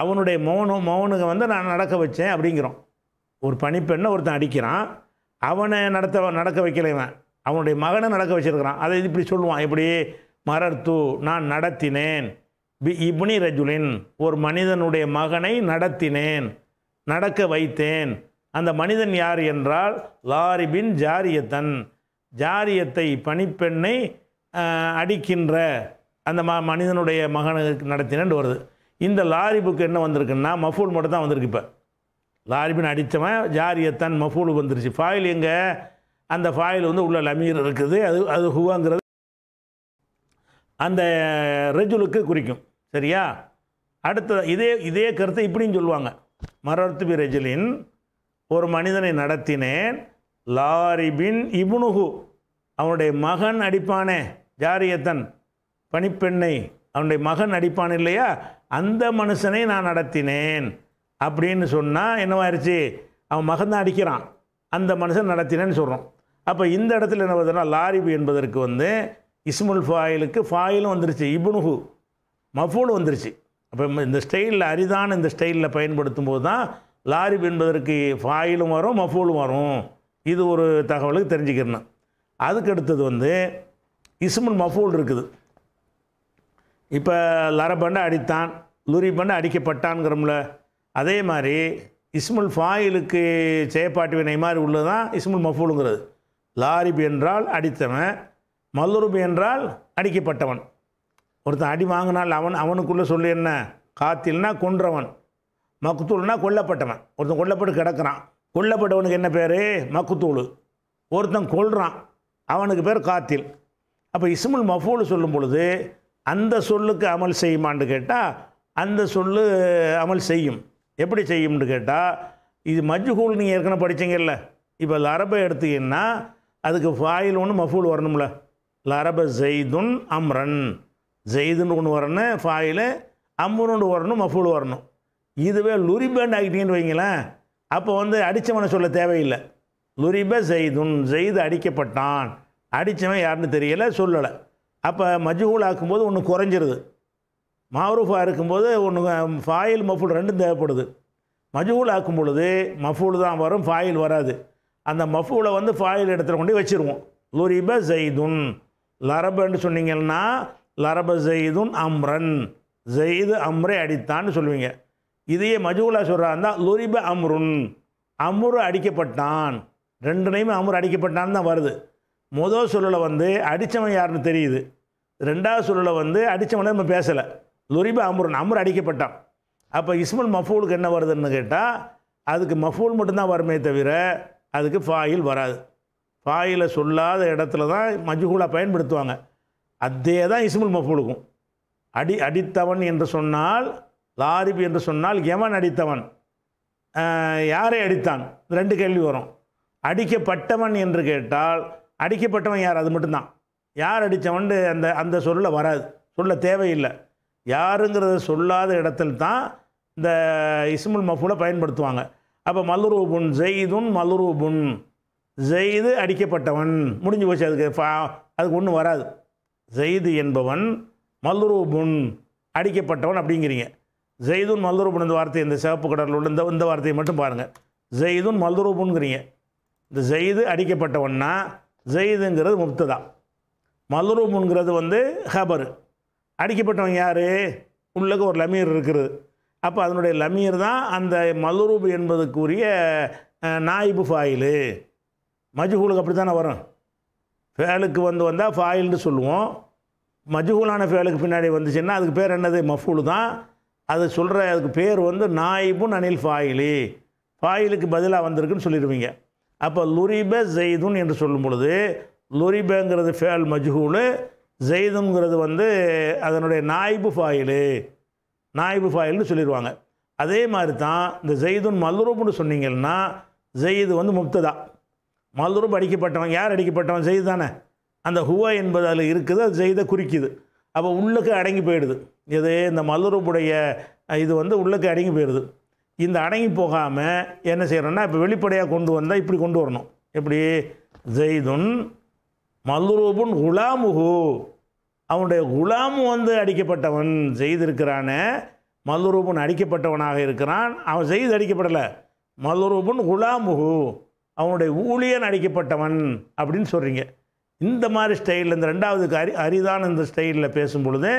அவனுடைய மௌனம் மௌனுக்கு வந்து நான் நடக்க வச்சேன் அப்படிங்கிறோம் ஒரு பணிப்பெண்ணை ஒருத்தன் அடிக்கிறான் அவனை நடத்த நடக்க வைக்கல இவன் அவனுடைய மகனை நடக்க வச்சிருக்கிறான் அதை இப்படி சொல்லுவான் இப்படி மரத்து நான் நடத்தினேன் பி இப்னி ரஜுலின் ஒரு மனிதனுடைய மகனை நடத்தினேன் நடக்க வைத்தேன் அந்த மனிதன் யார் என்றால் லாரிபின் ஜாரியத்தன் ஜாரியத்தை பணிப்பெண்ணை அடிக்கின்ற அந்த ம மனிதனுடைய மகனுக்கு நடத்தினேன் வருது இந்த லாரிபுக்கு என்ன வந்திருக்குன்னா மஃபூல் மட்டும் தான் வந்திருக்கு இப்போ லாரிபின் அடித்தவன் ஜாரியத்தான் மஃபூல் வந்துருச்சு ஃபாயில் எங்கே அந்த ஃபாயில் வந்து உள்ள லமீர் இருக்குது அது அது ஹுவாங்கிறது அந்த ரெஜுலுக்கு குறிக்கும் சரியா அடுத்த இதே இதே கருத்தை இப்படின்னு சொல்லுவாங்க மரத்து ரஜிலின் ஒரு மனிதனை நடத்தினேன் லாரிபின் இபுனுகு அவனுடைய மகன் அடிப்பானே ஜாரியத்தன் பணிப்பெண்ணை அவனுடைய மகன் அடிப்பான் இல்லையா அந்த மனுஷனை நான் நடத்தினேன் அப்படின்னு சொன்னால் என்னவாயிருச்சு அவன் மகந்தான் அடிக்கிறான் அந்த மனுஷன் நடத்தினேன்னு சொல்கிறோம் அப்போ இந்த இடத்துல என்ன வருதுன்னா லாரிபு என்பதற்கு வந்து இஸ்முல் ஃபாயிலுக்கு ஃபாயிலும் வந்துருச்சு இபுனுஹு மஃபூலும் வந்துருச்சு அப்போ இந்த ஸ்டைலில் அரிதான இந்த ஸ்டைலில் பயன்படுத்தும் போது தான் லாரிபு என்பதற்கு ஃபாயிலும் வரும் மஃபூலும் வரும் இது ஒரு தகவலுக்கு தெரிஞ்சுக்கிறணும் அதுக்கு அடுத்தது வந்து இஸ்முல் மஃபூல் இருக்குது இப்போ லரபண்டை அடித்தான் லுரி பண்டை அடிக்கப்பட்டான்ங்கிறோம்ல அதே மாதிரி இஸ்முல் ஃபாயிலுக்கு செயப்பாட்டு வினை மாதிரி உள்ளது தான் இஸ்முல் மஃபூலுங்கிறது லாரிபு என்றால் அடித்தவன் மல்லுருபு என்றால் அடிக்கப்பட்டவன் ஒருத்தன் அடி வாங்கினால் அவன் அவனுக்குள்ளே சொல்லி என்ன காத்தில்னா கொன்றவன் மக்குத்தூள்னா கொல்லப்பட்டவன் ஒருத்தன் கொல்லப்பட்டு கிடக்கிறான் கொல்லப்பட்டவனுக்கு என்ன பேர் மக்குத்தூள் ஒருத்தன் கொள்றான் அவனுக்கு பேர் காத்தில் அப்போ இஸ்முல் மஃபூல் சொல்லும் பொழுது அந்த சொல்லுக்கு அமல் செய்யுமான்னு கேட்டால் அந்த சொல்லு அமல் செய்யும் எப்படி செய்யும்னு கேட்டால் இது மஜ்ஹூல் நீங்கள் ஏற்கனவே படித்தீங்கல்ல இப்போ லரபை எடுத்தீங்கன்னா அதுக்கு ஃபாயில் ஒன்று மஃபூல் வரணும்ல லரப ஜெய்துன் அம்ரன் ஜெய்துன்னு ஒன்று வரணும் ஃபாயில் அம்ருன்னு வரணும் மஃபூல் வரணும் இதுவே லுரிபேண்ட் ஆகிட்டீங்கன்னு வைங்களேன் அப்போ வந்து அடித்தவனை சொல்ல தேவையில்லை லுரிப ஜெய்துன் ஜெய்து அடிக்கப்பட்டான் அடித்தவன் யாருன்னு தெரியலை சொல்லலை அப்போ கூல் ஆக்கும்போது ஒன்று குறைஞ்சிருது மாரூஃபாக இருக்கும்போது ஒன்று ஃபாயில் மஃபுல் ரெண்டும் தேவைப்படுது மஜூல் ஆக்கும் பொழுது மஃபூல் தான் வரும் ஃபாயில் வராது அந்த மஃபூலை வந்து ஃபாயில் இடத்துல கொண்டு வச்சுருவோம் லுரிப ஜெய்துன் லரபன்னு சொன்னீங்கன்னா லரப ஜெய்துன் அம்ரன் ஜெயிது அம்ரே அடித்தான்னு சொல்லுவீங்க இதையே மஜூலா சொல்கிறா இருந்தால் லுரிப அம்ருன் அம்ரு அடிக்கப்பட்டான் ரெண்டு நேமே அம்ரு அடிக்கப்பட்டான்னு தான் வருது முதல் சூழலை வந்து அடித்தவன் யாருன்னு தெரியுது ரெண்டாவது சொல்லில் வந்து அடித்தவனை நம்ம பேசலை லுரிப அம்ருன் அம்ரு அடிக்கப்பட்டான் அப்போ இஸ்மல் மஃபூலுக்கு என்ன வருதுன்னு கேட்டால் அதுக்கு மஃபூல் மட்டும்தான் வருமே தவிர அதுக்கு ஃபாயில் வராது ஃபாயிலை சொல்லாத இடத்துல தான் மஜ்ஹூலாக பயன்படுத்துவாங்க அதே தான் இஸ்முல் மஃபூலுக்கும் அடி அடித்தவன் என்று சொன்னால் லாரிபி என்று சொன்னால் எவன் அடித்தவன் யாரை அடித்தான் ரெண்டு கேள்வி வரும் அடிக்கப்பட்டவன் என்று கேட்டால் அடிக்கப்பட்டவன் யார் அது மட்டும்தான் யார் அடித்தவன் அந்த அந்த சொல்ல வராது சொல்ல தேவையில்லை யாருங்கிறத சொல்லாத இடத்துல தான் இந்த இஸ்முல் மஃபூல பயன்படுத்துவாங்க அப்போ மலுரூபுன் ஜெய்துன் மலுரூபுன் ஜெய்து அடிக்கப்பட்டவன் முடிஞ்சு போச்சு அதுக்கு அதுக்கு ஒன்றும் வராது ஜெய்து என்பவன் மல்ரூபுன் அடிக்கப்பட்டவன் அப்படிங்கிறீங்க ஜெய்துன் மல்ரூபுன் இந்த வார்த்தை இந்த சிவப்பு கடலில் உள்ள இந்த இந்த வார்த்தையை மட்டும் பாருங்கள் ஜெய்துன் மல்ரூபுன்கிறீங்க இந்த ஜெய்து அடிக்கப்பட்டவன்னா ஜெய்துங்கிறது தான் மல்ரூபுங்கிறது வந்து ஹபரு அடிக்கப்பட்டவன் யார் உள்ளக்கு ஒரு லமீர் இருக்கிறது அப்போ அதனுடைய லமீர் தான் அந்த மலுரூப் என்பதுக்குரிய நாயிபு ஃபாயிலு மஜ்ஹூலுக்கு அப்படி தானே வரும் ஃபேலுக்கு வந்து வந்தால் ஃபாயில்னு சொல்லுவோம் மஜ்ஹூலான ஃபேலுக்கு பின்னாடி வந்துச்சுன்னா அதுக்கு பேர் என்னது மஃபூல் தான் அது சொல்கிற அதுக்கு பேர் வந்து நாயிபுன் அனில் ஃபாயிலி ஃபாயிலுக்கு பதிலாக வந்திருக்குன்னு சொல்லிடுவீங்க அப்போ லுரிப ஜெய்துன் என்று சொல்லும் பொழுது லுரிபங்கிறது ஃபேல் மஜ்ஹூலு ஜெய்துங்கிறது வந்து அதனுடைய நாய்பு ஃபாயிலு நாய்பு ஃபாயில்னு சொல்லிடுவாங்க அதே மாதிரி தான் இந்த ஜெய்துன் மல்ரூப்னு சொன்னீங்கன்னா ஜெயிது வந்து முக்ததா மல்ரூப் அடிக்கப்பட்டவன் யார் அடிக்கப்பட்டவன் ஜெயிது தானே அந்த ஹுவா என்பது அதில் இருக்குது அது ஜெயிதை குறிக்குது அப்போ உள்ளுக்கு அடங்கி போயிடுது இது இந்த மல்ரூப்புடைய இது வந்து உள்ளுக்கு அடங்கி போயிடுது இந்த அடங்கி போகாமல் என்ன செய்கிறோன்னா இப்போ வெளிப்படையாக கொண்டு வந்தால் இப்படி கொண்டு வரணும் எப்படி ஜெய்துன் மல்ரூபுன் குலாமுகு அவனுடைய குலாம் வந்து அடிக்கப்பட்டவன் செய்திருக்கிறானே மல்ரூபன் அடிக்கப்பட்டவனாக இருக்கிறான் அவன் செய்து அடிக்கப்படலை மல்ரூபுன் குலாமுகு அவனுடைய ஊழியன் அடிக்கப்பட்டவன் அப்படின்னு சொல்கிறீங்க இந்த மாதிரி ஸ்டைலில் இந்த ரெண்டாவதுக்கு அரி அரிதான இந்த ஸ்டைலில் பேசும் பொழுது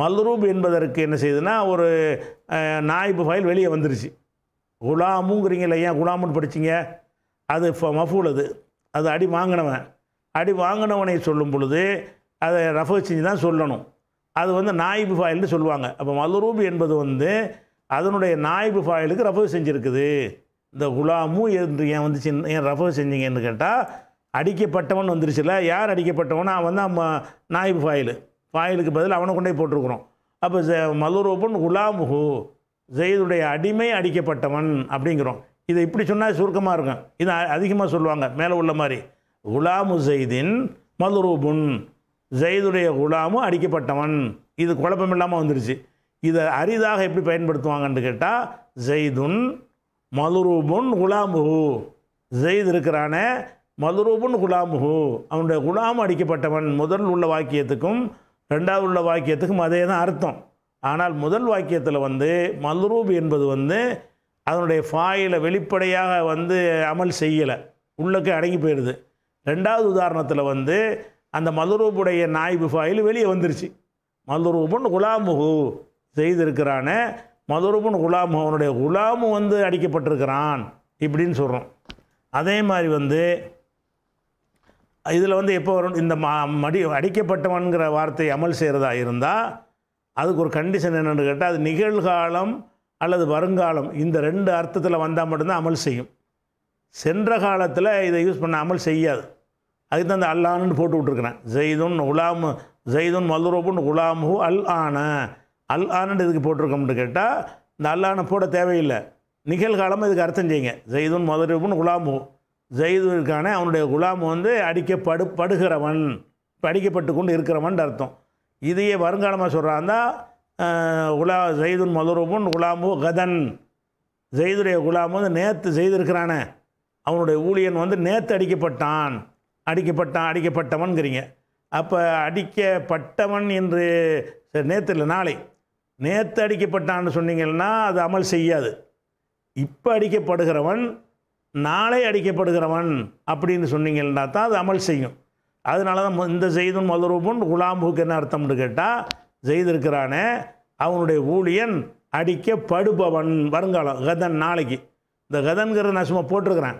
மல்ரூப் என்பதற்கு என்ன செய்யுதுன்னா ஒரு நாய்பு ஃபைல் வெளியே வந்துருச்சு குலாமுங்கிறீங்க இல்லை ஏன் குலாமுன்னு படிச்சிங்க அது மஃபூல் அது அது அடி வாங்கினவன் அடி வாங்கினவனை சொல்லும் பொழுது அதை ரெஃபர் செஞ்சு தான் சொல்லணும் அது வந்து நாய்பு ஃபாயில்னு சொல்லுவாங்க அப்போ மதுரூப் என்பது வந்து அதனுடைய நாய்பு ஃபாயிலுக்கு ரெஃபர் செஞ்சுருக்குது இந்த குலாமும் என்று ஏன் வந்துச்சு ஏன் ரெஃபர் செஞ்சீங்கன்னு கேட்டால் அடிக்கப்பட்டவன் வந்துருச்சுல யார் அடிக்கப்பட்டவனா அவன் தான் நாய்பு ஃபாயில் ஃபாயிலுக்கு பதில் அவனை கொண்டே போட்டிருக்குறோம் அப்போ மலுரூபன் குலாமுகு ஜெயிதுடைய அடிமை அடிக்கப்பட்டவன் அப்படிங்கிறோம் இதை இப்படி சொன்னால் சுருக்கமாக இருக்கும் இது அதிகமாக சொல்லுவாங்க மேலே உள்ள மாதிரி குலாமு ஜெய்தின் மதுரூபுன் ஜெயிதுடைய குலாமும் அடிக்கப்பட்டவன் இது குழப்பம் இல்லாமல் வந்துருச்சு இதை அரிதாக எப்படி பயன்படுத்துவாங்கன்னு கேட்டால் ஜெய்துன் மதுரூபுன் குலாமுஹு ஜெய்த் இருக்கிறானே மதுரூபுன் குலாமுஹு அவனுடைய குலாம் அடிக்கப்பட்டவன் முதல் உள்ள வாக்கியத்துக்கும் ரெண்டாவது உள்ள வாக்கியத்துக்கும் அதே தான் அர்த்தம் ஆனால் முதல் வாக்கியத்தில் வந்து மதுரூப் என்பது வந்து அதனுடைய ஃபாயிலை வெளிப்படையாக வந்து அமல் செய்யலை உள்ளுக்கு அடங்கி போயிடுது ரெண்டாவது உதாரணத்தில் வந்து அந்த மதுரூபுடைய நாய்பு ஃபைல் வெளியே வந்துருச்சு மதுரூபன் குலாமுகு செய்திருக்கிறானே மதுரூபன் குலாமு அவனுடைய குலாமு வந்து அடிக்கப்பட்டிருக்கிறான் இப்படின்னு சொல்கிறோம் அதே மாதிரி வந்து இதில் வந்து எப்போ வரும் இந்த மா மடி அடிக்கப்பட்டவன்கிற வார்த்தை அமல் செய்கிறதா இருந்தால் அதுக்கு ஒரு கண்டிஷன் என்னென்னு கேட்டால் அது நிகழ்காலம் அல்லது வருங்காலம் இந்த ரெண்டு அர்த்தத்தில் வந்தால் மட்டும்தான் அமல் செய்யும் சென்ற காலத்தில் இதை யூஸ் பண்ண அமல் செய்யாது அதுக்கு தான் அந்த அல்லான்னு போட்டு விட்ருக்குறேன் ஜெய்துன் உலாம் ஜெய்துன் மதுரோபுன் உலாமு அல் ஆன அல் ஆனன்னு இதுக்கு போட்டிருக்கோம்னு கேட்டால் இந்த அல்லான போட தேவையில்லை நிகழ்காலமாக இதுக்கு அர்த்தம் செய்யுங்க ஜெய்துன் மதுரோபுன் உலாமு ஜெய்து இருக்கானே அவனுடைய குலாம் வந்து அடிக்கப்படு படுகிறவன் அடிக்கப்பட்டு கொண்டு இருக்கிறவன் அர்த்தம் இதையே வருங்காலமாக சொல்கிறாந்தா உலா ஜெய்துன் மதுரமுன் குலாமு கதன் ஜெய்துடைய குலாம் வந்து நேற்று செய்திருக்கிறானே அவனுடைய ஊழியன் வந்து நேற்று அடிக்கப்பட்டான் அடிக்கப்பட்டான் அடிக்கப்பட்டவன்கிறீங்க அப்போ அடிக்கப்பட்டவன் என்று நேற்று இல்லை நாளை நேற்று அடிக்கப்பட்டான்னு சொன்னீங்கன்னா அது அமல் செய்யாது இப்போ அடிக்கப்படுகிறவன் நாளை அடிக்கப்படுகிறவன் அப்படின்னு சொன்னீங்கன்னா தான் அது அமல் செய்யும் அதனால தான் இந்த ஜெய்துன் மதுரூபன் குலாம்புக்கு என்ன அர்த்தம்னு கேட்டால் செய்திருக்கிறானே அவனுடைய ஊழியன் அடிக்கப்படுபவன் வருங்காலம் கதன் நாளைக்கு இந்த கதன்கிற நான் சும்மா போட்டிருக்கிறேன்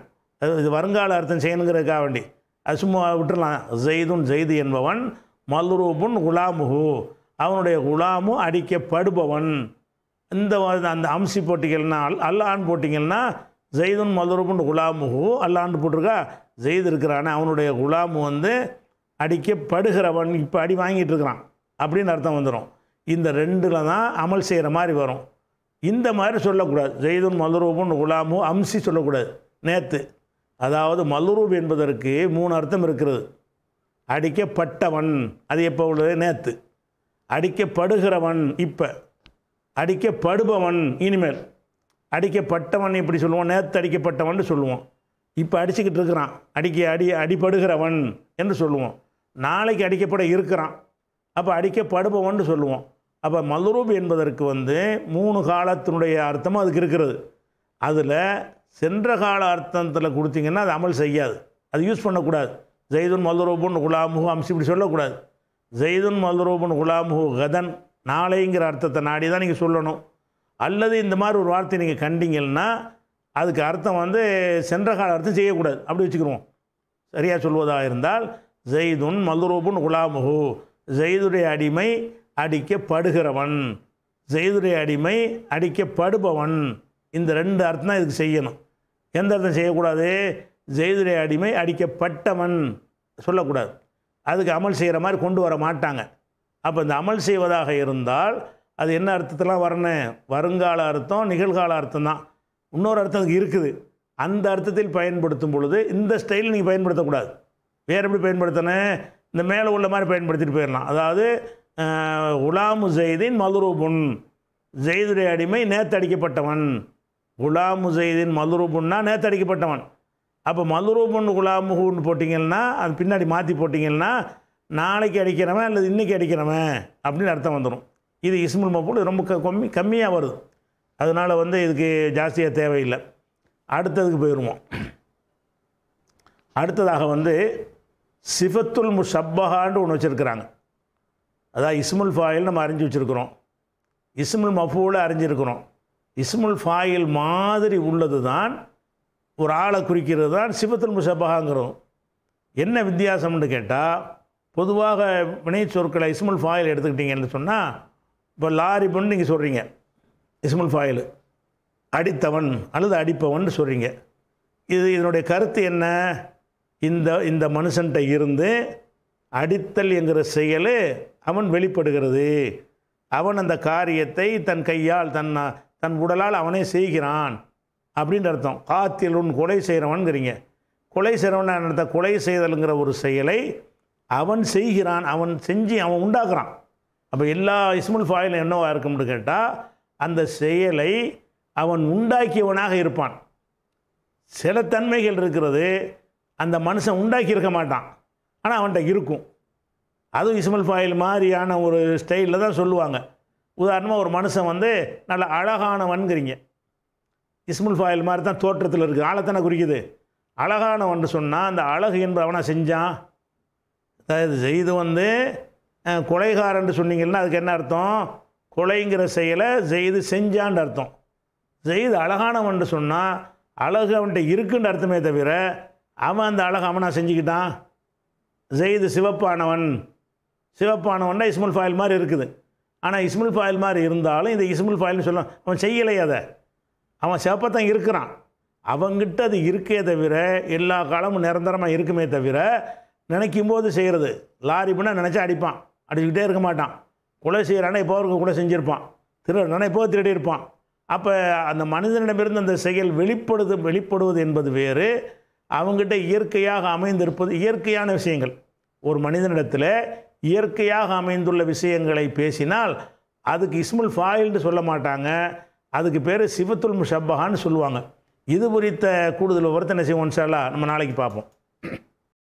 இது வருங்கால அர்த்தம் செய்யணுங்கிறதுக்காக வேண்டி அது சும்மா விட்டுடலாம் ஜெய்துன் ஜெய்து என்பவன் மல்ரூபுன் குலாமுகு அவனுடைய குலாமு அடிக்கப்படுபவன் இந்த அந்த அம்சி போட்டிங்கன்னா அல் அல்லான்னு போட்டிங்கன்னா ஜெய்துன் மல்ரூபுன் குலாமுகு அல்லான்னு போட்டிருக்கா ஜெய்து இருக்கிறானே அவனுடைய குலாமு வந்து அடிக்கப்படுகிறவன் இப்போ அடி வாங்கிட்டு இருக்கிறான் அப்படின்னு அர்த்தம் வந்துடும் இந்த ரெண்டில் தான் அமல் செய்கிற மாதிரி வரும் இந்த மாதிரி சொல்லக்கூடாது ஜெய்துன் மதுரூபன் குலாமு அம்சி சொல்லக்கூடாது நேற்று அதாவது மல்லுரூப் என்பதற்கு மூணு அர்த்தம் இருக்கிறது அடிக்கப்பட்டவன் அது எப்போ உள்ளது நேற்று அடிக்கப்படுகிறவன் இப்போ அடிக்கப்படுபவன் இனிமேல் அடிக்கப்பட்டவன் இப்படி சொல்லுவோம் நேற்று அடிக்கப்பட்டவன் சொல்லுவோம் இப்போ அடிச்சுக்கிட்டு இருக்கிறான் அடிக்க அடி அடிப்படுகிறவன் என்று சொல்லுவோம் நாளைக்கு அடிக்கப்பட இருக்கிறான் அப்போ அடிக்கப்படுபவன் சொல்லுவோம் அப்போ மல்ரூப் என்பதற்கு வந்து மூணு காலத்தினுடைய அர்த்தமும் அதுக்கு இருக்கிறது அதில் சென்ற கால அர்த்தத்தில் கொடுத்தீங்கன்னா அது அமல் செய்யாது அது யூஸ் பண்ணக்கூடாது ஜெய்துன் மல்ரூபுன் குலாமுகு அம்சி இப்படி சொல்லக்கூடாது ஜெய்துன் மல்ரூபுன் குலாமுகு கதன் நாளைங்கிற அர்த்தத்தை நாடி தான் நீங்கள் சொல்லணும் அல்லது இந்த மாதிரி ஒரு வார்த்தை நீங்கள் கண்டிங்கன்னா அதுக்கு அர்த்தம் வந்து சென்ற கால அர்த்தம் செய்யக்கூடாது அப்படி வச்சுக்கிடுவோம் சரியாக சொல்வதாக இருந்தால் ஜெய்துன் மல்ரூபுன் குலாமுகு ஜெய்துடைய அடிமை அடிக்கப்படுகிறவன் ஜெய்துடைய அடிமை அடிக்கப்படுபவன் இந்த ரெண்டு அர்த்தம் தான் இதுக்கு செய்யணும் எந்த அர்த்தம் செய்யக்கூடாது ஜெய்துடைய அடிமை அடிக்கப்பட்டவன் சொல்லக்கூடாது அதுக்கு அமல் செய்கிற மாதிரி கொண்டு வர மாட்டாங்க அப்போ இந்த அமல் செய்வதாக இருந்தால் அது என்ன அர்த்தத்தெலாம் வரணும் வருங்கால அர்த்தம் நிகழ்கால அர்த்தம் தான் இன்னொரு அர்த்தம் அதுக்கு இருக்குது அந்த அர்த்தத்தில் பயன்படுத்தும் பொழுது இந்த ஸ்டைல் நீங்கள் பயன்படுத்தக்கூடாது வேறு எப்படி பயன்படுத்தணும் இந்த மேலே உள்ள மாதிரி பயன்படுத்திட்டு போயிடலாம் அதாவது உலாமு ஜெய்தின் மதுரூபுன் ஜெய்துரை அடிமை நேத்தடிக்கப்பட்டவன் குலாம் முசைதீன் மதுரூபுன்னா நேற்று அடிக்கப்பட்டவன் அப்போ மதுரூபன் குலாமுகுன்னு போட்டிங்கன்னா அது பின்னாடி மாற்றி போட்டிங்கன்னா நாளைக்கு அடிக்கிறவன் அல்லது இன்றைக்கி அடிக்கிறவன் அப்படின்னு அர்த்தம் வந்துடும் இது இஸ்முல் மப்பூல் ரொம்ப கம்மி கம்மியாக வருது அதனால் வந்து இதுக்கு ஜாஸ்தியாக தேவையில்லை அடுத்ததுக்கு போயிடுவோம் அடுத்ததாக வந்து சிஃபத்துல் முஷப்பஹான்னு ஒன்று வச்சுருக்கிறாங்க அதான் இஸ்முல் ஃபாயில் நம்ம அறிஞ்சு வச்சுருக்குறோம் இஸ்முல் மஃபூலை அறிஞ்சிருக்கிறோம் இஸ்முல் ஃபாயில் மாதிரி உள்ளது தான் ஒரு ஆளை குறிக்கிறது தான் சிபத்துல் முஷபகாங்கிறோம் என்ன வித்தியாசம்னு கேட்டால் பொதுவாக வினை சொற்களை இஸ்முல் ஃபாயில் எடுத்துக்கிட்டிங்கன்னு சொன்னால் இப்போ லாரி பொண்ணு நீங்கள் சொல்கிறீங்க இஸ்முல் ஃபாயில் அடித்தவன் அல்லது அடிப்பவன் சொல்கிறீங்க இது இதனுடைய கருத்து என்ன இந்த இந்த மனுஷன்கிட்ட இருந்து அடித்தல் என்கிற செயல் அவன் வெளிப்படுகிறது அவன் அந்த காரியத்தை தன் கையால் தன் தன் உடலால் அவனே செய்கிறான் அப்படின்ற அர்த்தம் காத்திலுன் கொலை செய்கிறவன்கிறீங்க கொலை செய்கிறவன் நடத்த கொலை செய்தலுங்கிற ஒரு செயலை அவன் செய்கிறான் அவன் செஞ்சு அவன் உண்டாக்குறான் அப்போ எல்லா இஸ்முல் ஃபாயிலும் என்னவாக இருக்கும்னு கேட்டால் அந்த செயலை அவன் உண்டாக்கியவனாக இருப்பான் சில தன்மைகள் இருக்கிறது அந்த மனுஷன் உண்டாக்கியிருக்க மாட்டான் ஆனால் அவன்கிட்ட இருக்கும் அதுவும் இஸ்மல் ஃபாயில் மாதிரியான ஒரு ஸ்டைலில் தான் சொல்லுவாங்க உதாரணமாக ஒரு மனுஷன் வந்து நல்ல அழகானவன்கிறீங்க இஸ்முல் ஃபாயில் மாதிரி தான் தோற்றத்தில் இருக்குது ஆழத்தனை குறிக்குது அழகானவன் சொன்னால் அந்த அழகு அவனை செஞ்சான் அதாவது செய்து வந்து கொலைகாரன்று சொன்னீங்கன்னா அதுக்கு என்ன அர்த்தம் கொலைங்கிற செயலை செய்து செஞ்சான் அர்த்தம் செய்து அழகானவன் சொன்னால் அழகு அவன்கிட்ட இருக்குன்ற அர்த்தமே தவிர அவன் அந்த அழகு அவனா செஞ்சுக்கிட்டான் செய்து சிவப்பானவன் சிவப்பானவன்னா இஸ்முல் ஃபாயில் மாதிரி இருக்குது ஆனால் இஸ்மில் ஃபாயில் மாதிரி இருந்தாலும் இந்த இஸ்மில் ஃபாயில்னு சொல்லலாம் அவன் செய்யலை அதை அவன் சேப்பத்தான் இருக்கிறான் அவங்கிட்ட அது இருக்கே தவிர எல்லா காலமும் நிரந்தரமாக இருக்குமே தவிர நினைக்கும் போது செய்கிறது லாரி பண்ணால் நினச்சா அடிப்பான் அடிச்சுக்கிட்டே இருக்க மாட்டான் கொலை செய்கிறானா இப்போ அவருக்கு கூட செஞ்சுருப்பான் திருடனா இப்போ திருடி இருப்பான் அப்போ அந்த மனிதனிடமிருந்து அந்த செயல் வெளிப்படுது வெளிப்படுவது என்பது வேறு அவங்ககிட்ட இயற்கையாக அமைந்திருப்பது இயற்கையான விஷயங்கள் ஒரு மனிதனிடத்தில் இயற்கையாக அமைந்துள்ள விஷயங்களை பேசினால் அதுக்கு இஸ்முல் ஃபாயில்னு சொல்ல மாட்டாங்க அதுக்கு பேர் சிவத்துல் முஷப்பஹான்னு சொல்லுவாங்க இது குறித்த கூடுதல் விவரத்தை என்ன செய்வோம் நம்ம நாளைக்கு பார்ப்போம்